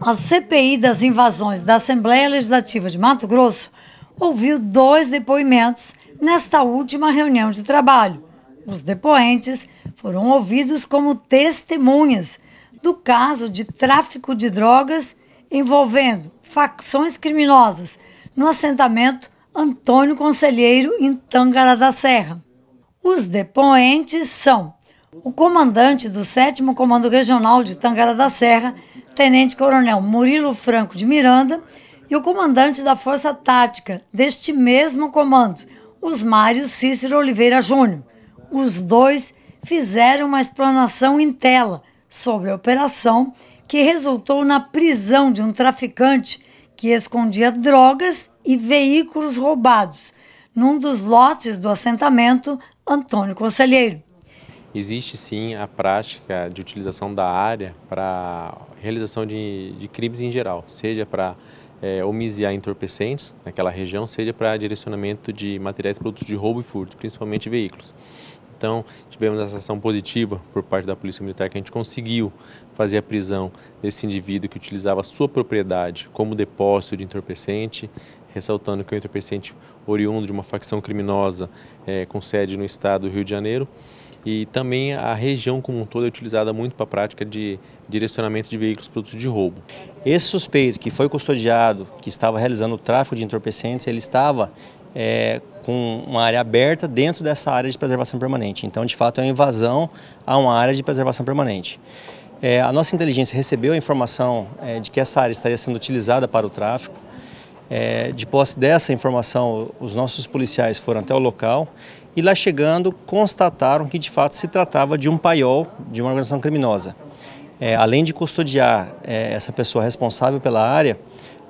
A CPI das invasões da Assembleia Legislativa de Mato Grosso ouviu dois depoimentos nesta última reunião de trabalho. Os depoentes foram ouvidos como testemunhas do caso de tráfico de drogas envolvendo facções criminosas no assentamento Antônio Conselheiro, em Tangará da Serra. Os depoentes são o comandante do 7 Comando Regional de Tangará da Serra, Tenente Coronel Murilo Franco de Miranda, e o comandante da Força Tática deste mesmo comando, Mário Cícero Oliveira Júnior. Os dois fizeram uma explanação em tela sobre a operação que resultou na prisão de um traficante que escondia drogas e veículos roubados num dos lotes do assentamento Antônio Conselheiro. Existe sim a prática de utilização da área para realização de, de crimes em geral, seja para é, omisiar entorpecentes naquela região, seja para direcionamento de materiais produtos de roubo e furto, principalmente veículos. Então, tivemos essa ação positiva por parte da Polícia Militar, que a gente conseguiu fazer a prisão desse indivíduo que utilizava sua propriedade como depósito de entorpecente, ressaltando que o entorpecente oriundo de uma facção criminosa é, com sede no estado do Rio de Janeiro, e também a região como um todo é utilizada muito para a prática de direcionamento de veículos produtos de roubo. Esse suspeito que foi custodiado, que estava realizando o tráfico de entorpecentes, ele estava é, com uma área aberta dentro dessa área de preservação permanente. Então, de fato, é uma invasão a uma área de preservação permanente. É, a nossa inteligência recebeu a informação é, de que essa área estaria sendo utilizada para o tráfico. É, de posse dessa informação, os nossos policiais foram até o local e lá chegando constataram que de fato se tratava de um paiol de uma organização criminosa. É, além de custodiar é, essa pessoa responsável pela área,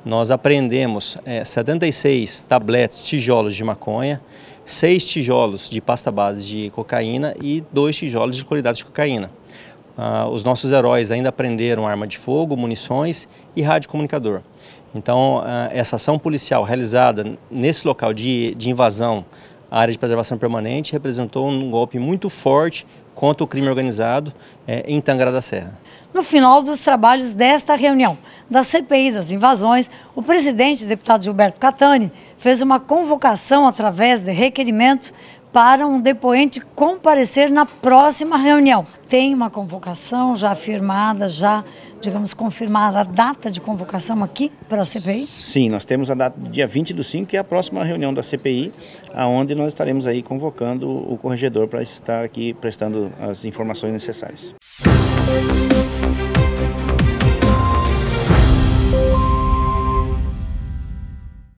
nós apreendemos 76 é, tabletes, tijolos de maconha, 6 tijolos de pasta base de cocaína e 2 tijolos de qualidade de cocaína. Ah, os nossos heróis ainda prenderam arma de fogo, munições e rádio comunicador. Então, ah, essa ação policial realizada nesse local de, de invasão à área de preservação permanente representou um golpe muito forte contra o crime organizado é, em Tangará da Serra. No final dos trabalhos desta reunião da CPI das invasões, o presidente, deputado Gilberto Catani, fez uma convocação através de requerimento para um depoente comparecer na próxima reunião. Tem uma convocação já firmada, já, digamos, confirmada a data de convocação aqui para a CPI? Sim, nós temos a data do dia 20 do 5, que é a próxima reunião da CPI, aonde nós estaremos aí convocando o corregedor para estar aqui prestando as informações necessárias. Música